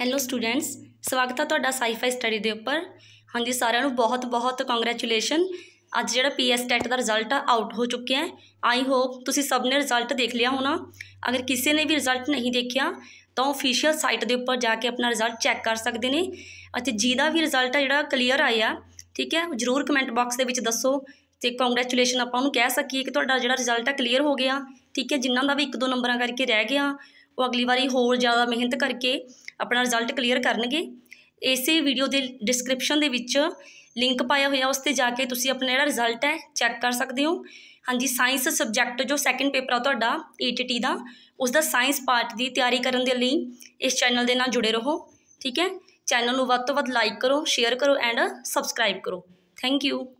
hello students ਸਵਾਗਤ ਹੈ ਤੁਹਾਡਾ ਸਾਈਫਾਈ ਸਟੱਡੀ ਦੇ ਉੱਪਰ ਹਾਂਜੀ ਸਾਰਿਆਂ ਨੂੰ ਬਹੁਤ-ਬਹੁਤ ਕੰਗ੍ਰੈਚੁਲੇਸ਼ਨ ਅੱਜ ਜਿਹੜਾ ਪੀਐਸ ਟੈਟ ਦਾ ਰਿਜ਼ਲਟ ਆ ਆਊਟ ਹੋ ਚੁੱਕਿਆ ਹੈ ਆਈ ਹੋਪ ਤੁਸੀਂ ਸਭ ਨੇ ਰਿਜ਼ਲਟ ਦੇਖ ਲਿਆ ਹੋਣਾ ਅਗਰ ਕਿਸੇ ਨੇ ਵੀ ਰਿਜ਼ਲਟ ਨਹੀਂ ਦੇਖਿਆ ਤਾਂ ਅਫੀਸ਼ੀਅਲ ਸਾਈਟ ਦੇ ਉੱਪਰ ਜਾ ਕੇ ਆਪਣਾ ਰਿਜ਼ਲਟ ਚੈੱਕ ਕਰ ਸਕਦੇ ਨੇ ਅਤੇ ਜਿਹਦਾ ਵੀ ਰਿਜ਼ਲਟ ਆ ਜਿਹੜਾ ਕਲੀਅਰ ਆਇਆ ਠੀਕ ਹੈ ਜਰੂਰ ਕਮੈਂਟ ਬਾਕਸ ਦੇ ਵਿੱਚ ਦੱਸੋ ਤੇ ਕੰਗ੍ਰੈਚੁਲੇਸ਼ਨ ਆਪਾਂ ਉਹਨੂੰ ਕਹਿ ਸਕੀਏ ਕਿ ਤੁਹਾਡਾ ਜਿਹੜਾ ਰਿਜ਼ਲਟ ਆ ਕਲੀਅਰ ਹੋ ਗਿਆ ਠੀਕ ਹੈ ਜਿਨ੍ਹਾਂ ਦਾ ਵੀ ਇੱਕ ਦੋ ਨੰਬਰਾਂ ਕਰਕੇ ਰਹਿ ਗਿਆ ਉਹ ਅਗਲੀ ਵਾਰੀ ਹੋਰ ਜ਼ਿਆਦਾ ਮਿਹਨਤ ਕਰਕੇ ਆਪਣਾ ਰਿਜ਼ਲਟ ਕਲੀਅਰ ਕਰਨਗੇ ਇਸੇ ਵੀਡੀਓ ਦੇ ਡਿਸਕ੍ਰਿਪਸ਼ਨ ਦੇ ਵਿੱਚ ਲਿੰਕ ਪਾਇਆ ਹੋਇਆ ਉਸ ਤੇ ਜਾ ਕੇ ਤੁਸੀਂ ਆਪਣਾ ਜਿਹੜਾ ਰਿਜ਼ਲਟ ਹੈ ਚੈੱਕ ਕਰ ਸਕਦੇ ਹੋ ਹਾਂਜੀ ਸਾਇੰਸ ਸਬਜੈਕਟ ਜੋ ਸੈਕੰਡ ਪੇਪਰ ਆ ਤੁਹਾਡਾ ਏਟੀਟੀ ਦਾ ਉਸ ਦਾ ਸਾਇੰਸ ਪਾਰਟ ਦੀ ਤਿਆਰੀ ਕਰਨ ਦੇ ਲਈ ਇਸ ਚੈਨਲ ਦੇ ਨਾਲ ਜੁੜੇ ਰਹੋ ਠੀਕ ਹੈ ਚੈਨਲ ਨੂੰ ਵੱਧ ਤੋਂ ਵੱਧ ਲਾਈਕ ਕਰੋ ਸ਼ੇਅਰ ਕਰੋ ਐਂਡ ਸਬਸਕ੍ਰਾਈਬ ਕਰੋ ਥੈਂਕ ਯੂ